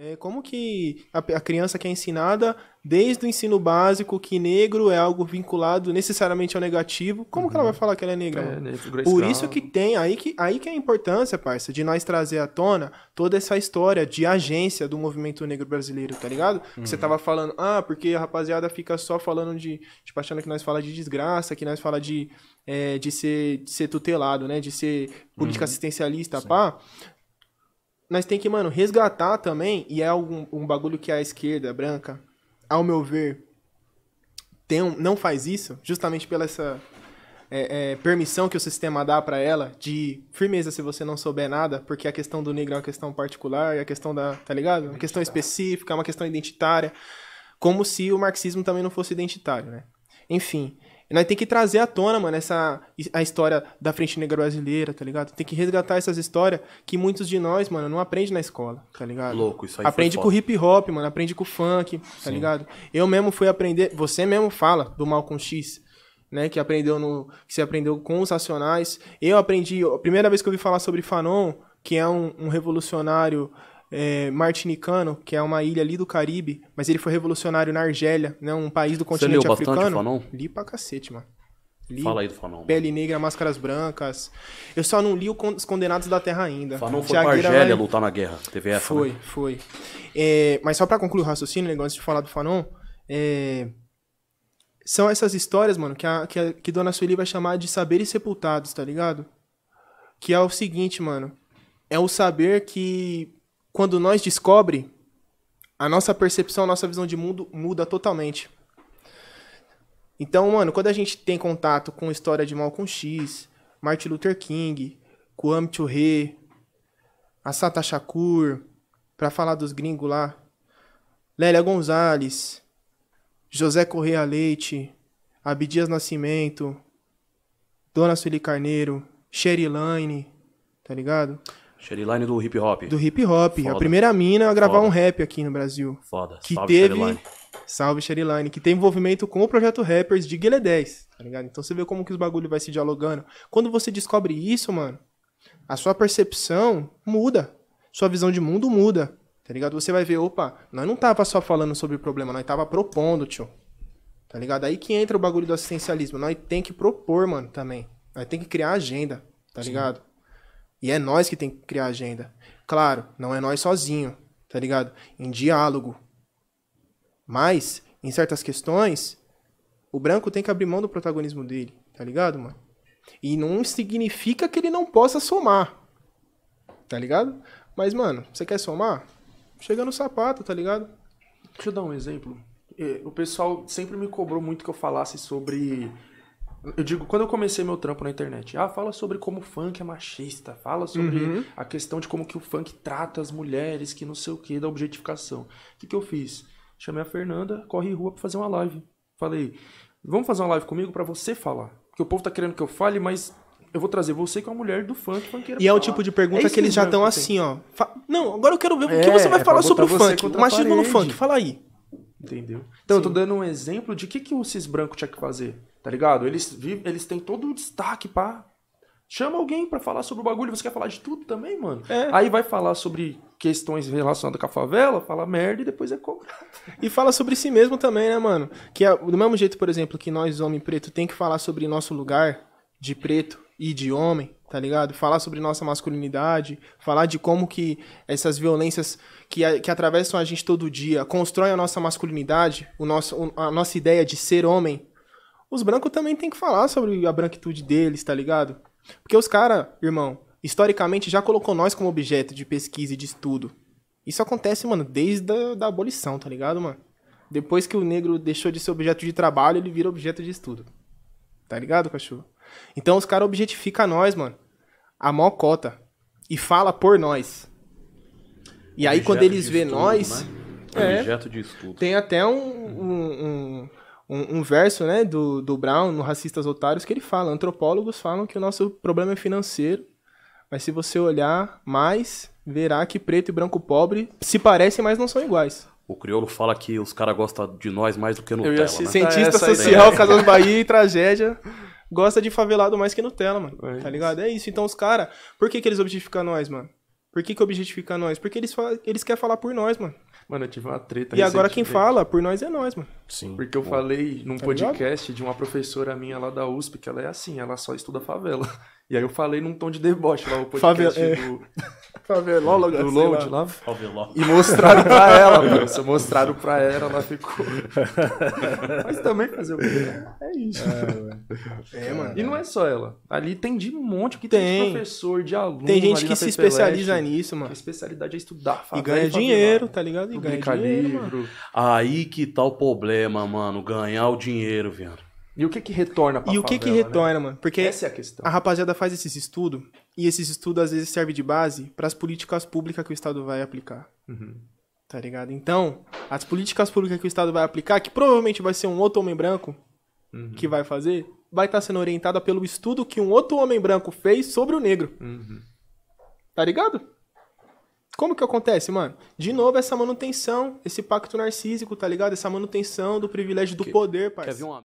É, como que a, a criança que é ensinada desde o ensino básico que negro é algo vinculado necessariamente ao negativo, como uhum. que ela uhum. vai falar que ela é negra? É, negro, Por isso que tem, aí que, aí que é a importância, parça, de nós trazer à tona toda essa história de agência do movimento negro brasileiro, tá ligado? Uhum. Que você uhum. tava falando, ah, porque a rapaziada fica só falando de, tipo, achando que nós fala de desgraça, que nós fala de, é, de, ser, de ser tutelado, né, de ser política uhum. assistencialista, Sim. pá nós tem que, mano, resgatar também, e é um, um bagulho que a esquerda branca, ao meu ver, tem um, não faz isso, justamente pela essa é, é, permissão que o sistema dá para ela, de firmeza se você não souber nada, porque a questão do negro é uma questão particular, é a questão da, tá ligado? É uma questão específica, é uma questão identitária, como se o marxismo também não fosse identitário, né? Enfim, e nós tem que trazer à tona, mano, essa a história da frente negra brasileira, tá ligado? Tem que resgatar essas histórias que muitos de nós, mano, não aprende na escola, tá ligado? Louco, isso aí. Aprende com hip hop, mano, aprende com funk, tá ligado? Eu mesmo fui aprender, você mesmo fala do mal com X, né, que aprendeu no que você aprendeu com os racionais. Eu aprendi, a primeira vez que eu ouvi falar sobre Fanon, que é um, um revolucionário é, martinicano, que é uma ilha ali do Caribe, mas ele foi revolucionário na Argélia, né, um país do continente Você leu africano. Bastante, Fanon? Li pra cacete, mano. Li Fala aí do Fanon. Pele mano. Negra, Máscaras Brancas. Eu só não li Os Condenados da Terra ainda. Fanon foi pra Argélia mas... lutar na guerra, teve essa, né? Foi, né? foi. É, mas só para concluir o raciocínio, antes de falar do Fanon, é... são essas histórias, mano, que, a, que, a, que Dona Sueli vai chamar de saberes sepultados, tá ligado? Que é o seguinte, mano. É o saber que quando nós descobre, a nossa percepção, a nossa visão de mundo muda totalmente. Então, mano, quando a gente tem contato com história de Malcolm X, Martin Luther King, Kwame Ture, Asata Shakur, para falar dos gringos lá, Lélia Gonzalez, José Correia Leite, Abdias Nascimento, Dona Sueli Carneiro, Sherry Lane tá ligado? Sherryline do hip hop. Do hip hop. Foda. A primeira mina a gravar Foda. um rap aqui no Brasil. Foda. Que Salve, teve. Sherryline. Salve, Sherryline. Que tem envolvimento com o projeto Rappers de Guilherme 10, tá ligado? Então você vê como que os bagulho vai se dialogando. Quando você descobre isso, mano, a sua percepção muda. Sua visão de mundo muda. Tá ligado? Você vai ver, opa, nós não tava só falando sobre o problema, nós tava propondo, tio. Tá ligado? Aí que entra o bagulho do assistencialismo. Nós tem que propor, mano, também. Nós tem que criar agenda, tá Sim. ligado? E é nós que tem que criar a agenda. Claro, não é nós sozinho, tá ligado? Em diálogo. Mas, em certas questões, o branco tem que abrir mão do protagonismo dele, tá ligado, mano? E não significa que ele não possa somar, tá ligado? Mas, mano, você quer somar? Chega no sapato, tá ligado? Deixa eu dar um exemplo. É, o pessoal sempre me cobrou muito que eu falasse sobre eu digo, quando eu comecei meu trampo na internet, ah, fala sobre como o funk é machista, fala sobre uhum. a questão de como que o funk trata as mulheres, que não sei o que, da objetificação. O que, que eu fiz? Chamei a Fernanda, corre rua pra fazer uma live. Falei, vamos fazer uma live comigo para você falar. Porque o povo tá querendo que eu fale, mas eu vou trazer você que é uma mulher do funk funkeira. E é o tipo de pergunta é que eles já estão assim, ó. Não, agora eu quero ver é, o que é, você vai é falar sobre o funk, o machismo no funk. Fala aí. Entendeu? Então, Sim. eu tô dando um exemplo de o que, que o cis branco tinha que fazer. Tá ligado? Eles, vivem, eles têm todo o destaque para Chama alguém para falar sobre o bagulho. Você quer falar de tudo também, mano? É. Aí vai falar sobre questões relacionadas com a favela, fala merda e depois é cobrado. E fala sobre si mesmo também, né, mano? Que é, do mesmo jeito, por exemplo, que nós, homem preto, tem que falar sobre nosso lugar de preto e de homem, tá ligado? Falar sobre nossa masculinidade, falar de como que essas violências que, que atravessam a gente todo dia constroem a nossa masculinidade, o nosso, a nossa ideia de ser homem, os brancos também tem que falar sobre a branquitude deles, tá ligado? Porque os caras, irmão, historicamente já colocou nós como objeto de pesquisa e de estudo. Isso acontece, mano, desde a da abolição, tá ligado, mano? Depois que o negro deixou de ser objeto de trabalho, ele vira objeto de estudo. Tá ligado, cachorro? Então os caras objetificam nós, mano. A mó cota. E fala por nós. E aí, objeto quando eles vê estudo, nós. Né? É, objeto de estudo. Tem até um, um, um um, um, verso né, do, do Brown, no Racistas Otários, que ele fala: antropólogos falam que o nosso problema é financeiro, mas se você olhar mais, verá que preto e branco pobre se parecem, mas não são iguais. O crioulo fala que os caras gostam de nós mais do que Nutella, Eu ia né? Cientista essa social, é. Casas Bahia e Tragédia gosta de favelado mais que Nutella, mano. É tá ligado? É isso. Então os caras, por que, que eles objetificam nós, mano? Por que, que objetificam nós? Porque eles, fa eles querem falar por nós, mano. Mano, eu tive uma treta E agora quem fala por nós é nós, mano. Sim. Porque eu Pô. falei num tá podcast ligado? de uma professora minha lá da USP, que ela é assim, ela só estuda favela. E aí eu falei num tom de deboche lá o podcast Favela, do... É. Favelóloga, do Load lá. E mostraram pra ela, moça. Mostraram pra ela, ela ficou. Mas também fazer o quê? É isso. É, é, mano. E não é só ela. Ali tem de um monte que tem, tem de professor, de aluno. Tem gente que se especializa Leste, nisso, mano. A especialidade é estudar favela. E ganha e dinheiro, tá ligado? E ganha dinheiro. Livro. Aí que tá o problema problema, mano, ganhar o dinheiro, viado. E o que que retorna pra E favela, o que que né? retorna, né? mano? Porque essa é a questão. A rapaziada faz esses estudos e esses estudos às vezes servem de base para as políticas públicas que o Estado vai aplicar. Uhum. Tá ligado? Então, as políticas públicas que o Estado vai aplicar, que provavelmente vai ser um outro homem branco uhum. que vai fazer, vai estar tá sendo orientada pelo estudo que um outro homem branco fez sobre o negro. Uhum. Tá ligado? Como que acontece, mano? De novo, essa manutenção, esse pacto narcísico, tá ligado? Essa manutenção do privilégio do poder, parceiro. Quer uma...